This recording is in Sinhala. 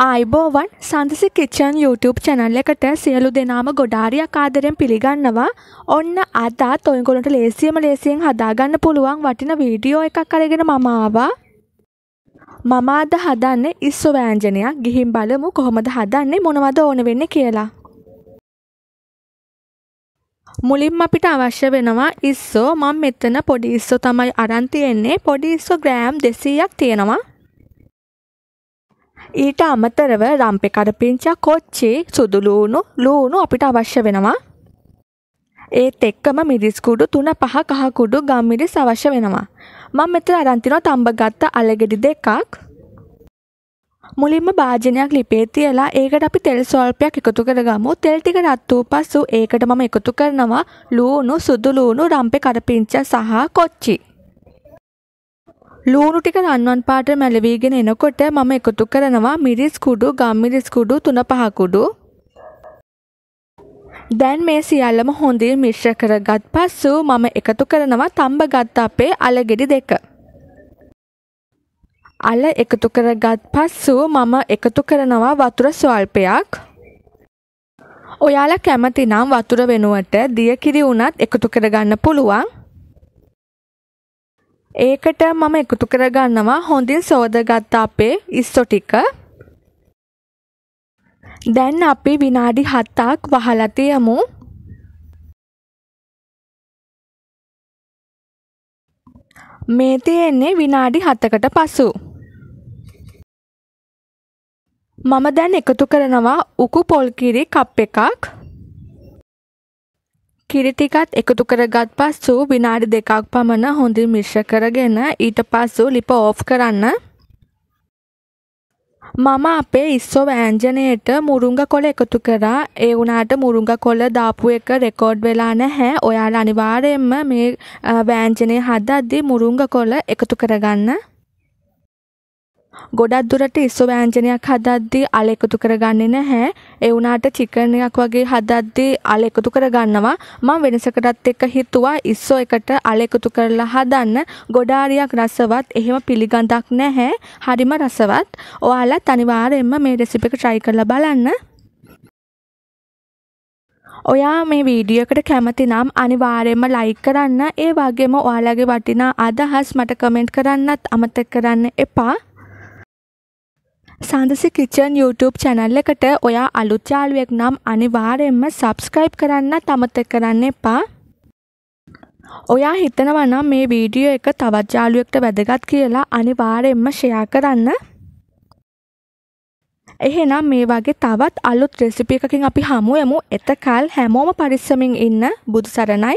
ආයිබෝවන් සඳසි කිච්චන් YouTube චැනල් එකට සියලු දෙනාම ගොඩාරියක් ආදරෙන් පිළිගන්නවා ඔන්න අදා තොයිගොලට ලේසියම ලේසියෙන් හදාගන්න පුළුවන් වටින වීඩියෝ එකක් අරගෙන මම ආවා මම අද හදන්නේ ඉස්සු වෑංජනයක් ගිහින් බලමු කොහොමද හදන්නේ මොනවද ඕන වෙන්නේ කියලා මුලින්ම අපිට අවශ්‍ය වෙනවා ඉස්සෝ මම මෙතන පොඩි ඉස්සෝ තමයි අරන් තියෙන්නේ පොඩි ඉස්සෝ ග්‍රෑම් 200ක් තියෙනවා ඊට අමතරව රම්පෙකඩ පිංචා කොච්චේ සුදුලූුණු ලූුණු අපිට අවශ්‍ය වෙනවා. ඒත් එක්කම මිරිස්කුඩු තුන පහ කහකුඩු ගම්මිරිස් අවශ්‍ය වෙනවා. මං මෙතන අරන්තිනො තම්බ ගත්ත අලගෙඩි දෙකක් මුලින්ම භාජනයක් ලිපේ තියලා ඒකට අපි තෙල් සල්පයක් එකතු කරගමු තෙල් ටික රත් වූ පසු ඒකට මම එකතු කරනවා ලූණු සුදු ලූණු රම්පේ කරපිංචා සහ කොච්චි ලූණු ටික රන්වන් පාට මැලවීගෙන එනකොට මම එකතු කරනවා මිරිස් කුඩු, ගම්මිරිස් කුඩු, තුන පහ කුඩු. දැන් මේ සියල්ලම හොඳින් මිශ්‍ර කරගත් පස්සු මම එකතු කරනවා තඹගත් අපේ අලගෙඩි දෙක. අල එකතු කරගත් පස්සු මම එකතු කරනවා වතුර ස්වල්පයක්. ඔයාලා කැමති නම් වතුර වෙනුවට දියකිරි වුණත් එකතු කරගන්න පුළුවන්. ඒකට මම එකතු කරගන්නවා හොඳින් සෝදගත්ත අපේ ඉස්සෝ ටික. දැන් අපි විනාඩි 7ක් වහලා තියමු. මේ තියෙන්නේ විනාඩි 7කට පසු. මම දැන් එකතු කරනවා උකු පොල් කිරි කප් එකක් කිරි ටිකත් එකතු කරගත් පස්සු විනාඩි දෙකක් පමණ හොඳින් මිශ්‍ර කරගෙන ඊට පස්සු ලිප ඕෆ් කරන්න. මම අපේ ඉස්සෝ වෑංජනයට මුරුංග කොළ එකතු කරා ඒ වුණාට මුරුංග කොළ දාපු එක රෙකෝඩ් වෙලා නැහැ ඔයාලා අනිවාර්යයෙන්ම මේ වෑංජනය හදද්දී මුරුංග කොළ එකතු කරගන්න ගොඩක් දුරට ඉස්සෝ ව්‍යංජනයක් හදද්දී අල එකතු කරගන්නේ නැහැ. ඒ වුණාට චිකන් එකක් වගේ හදද්දී අල එකතු කරගන්නවා. මම වෙනසකටත් එක්ක හිතුවා ඉස්සෝ එකට අල එකතු කරලා හදන්න. ගොඩාරියක් රසවත්. එහෙම පිළිගඳක් නැහැ. හරිම රසවත්. ඔයාලත් අනිවාර්යයෙන්ම මේ රෙසිපි එක try කරලා බලන්න. ඔයා මේ වීඩියකට කැමති නම් අනිවාර්යයෙන්ම ලයික් කරන්න ඒ වගේම ඔයාලගේ වටිනා අදහස් මට කමෙන්ට් කරන්නත් අමතක කරන්න එපා සඳසි කිචන් YouTube channel එකට ඔයා අලුත් යාළුවෙක් නම් අනිවාර්යයෙන්ම subscribe කරන්න තමතක කරන්න එපා. ඔයා හිතනවා නම් මේ වීඩියෝ එක තවත් යාළුවෙක්ට වැදගත් කියලා අනිවාර්යයෙන්ම share කරන්න. එහෙනම් මේ වගේ තවත් අලුත් රෙසිපි එකකින් අපි හමු වෙමු. එතකල් හැමෝම පරිස්සමින් ඉන්න බුදු සරණයි.